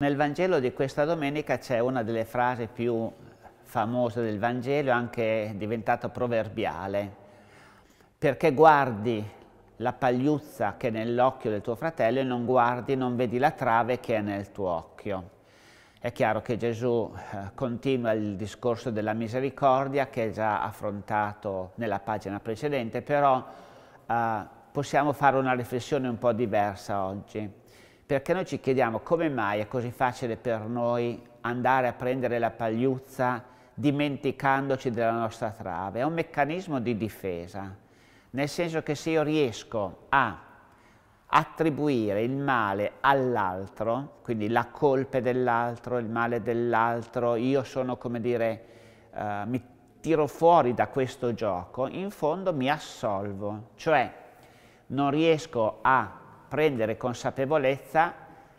Nel Vangelo di questa domenica c'è una delle frasi più famose del Vangelo, anche diventata proverbiale, perché guardi la pagliuzza che è nell'occhio del tuo fratello e non guardi, non vedi la trave che è nel tuo occhio. È chiaro che Gesù eh, continua il discorso della misericordia che è già affrontato nella pagina precedente, però eh, possiamo fare una riflessione un po' diversa oggi perché noi ci chiediamo come mai è così facile per noi andare a prendere la pagliuzza dimenticandoci della nostra trave. È un meccanismo di difesa, nel senso che se io riesco a attribuire il male all'altro, quindi la colpa dell'altro, il male dell'altro, io sono come dire, eh, mi tiro fuori da questo gioco, in fondo mi assolvo, cioè non riesco a prendere consapevolezza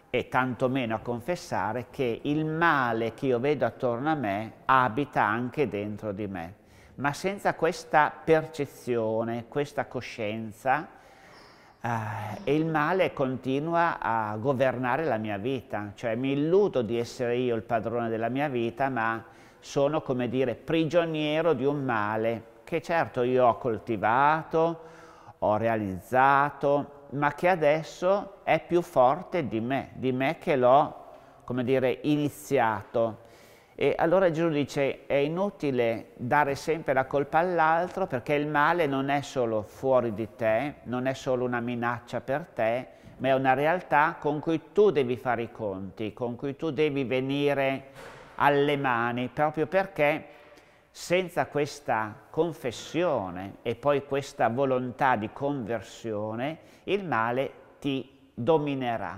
e tantomeno a confessare che il male che io vedo attorno a me abita anche dentro di me. Ma senza questa percezione, questa coscienza, eh, il male continua a governare la mia vita. Cioè mi illudo di essere io il padrone della mia vita, ma sono, come dire, prigioniero di un male che certo io ho coltivato, ho realizzato, ma che adesso è più forte di me, di me che l'ho, come dire, iniziato. E allora Gesù dice, è inutile dare sempre la colpa all'altro perché il male non è solo fuori di te, non è solo una minaccia per te, ma è una realtà con cui tu devi fare i conti, con cui tu devi venire alle mani, proprio perché senza questa confessione e poi questa volontà di conversione, il male ti dominerà.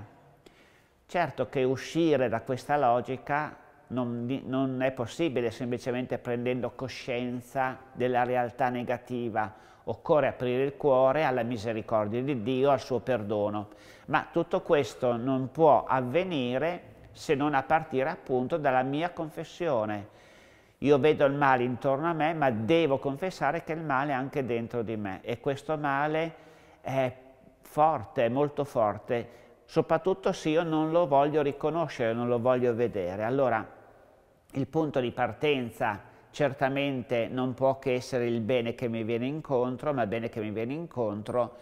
Certo che uscire da questa logica non, non, è possibile semplicemente prendendo coscienza della realtà negativa, occorre aprire il cuore alla misericordia di Dio, al suo perdono, ma tutto questo non può avvenire se non a partire appunto dalla mia confessione, io vedo il male intorno a me, ma devo confessare che il male è anche dentro di me e questo male è forte, è molto forte, soprattutto se io non lo voglio riconoscere, non lo voglio vedere. Allora, il punto di partenza certamente non può che essere il bene che mi viene incontro, ma il bene che mi viene incontro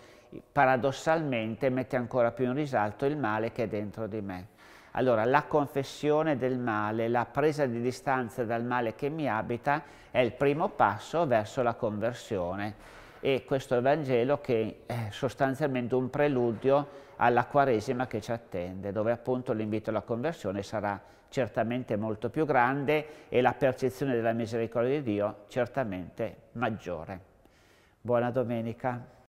paradossalmente mette ancora più in risalto il male che è dentro di me. Allora, la confessione del male, la presa di distanza dal male che mi abita è il primo passo verso la conversione e questo Vangelo che è sostanzialmente un preludio alla Quaresima che ci attende, dove appunto l'invito alla conversione sarà certamente molto più grande e la percezione della misericordia di Dio certamente maggiore. Buona domenica.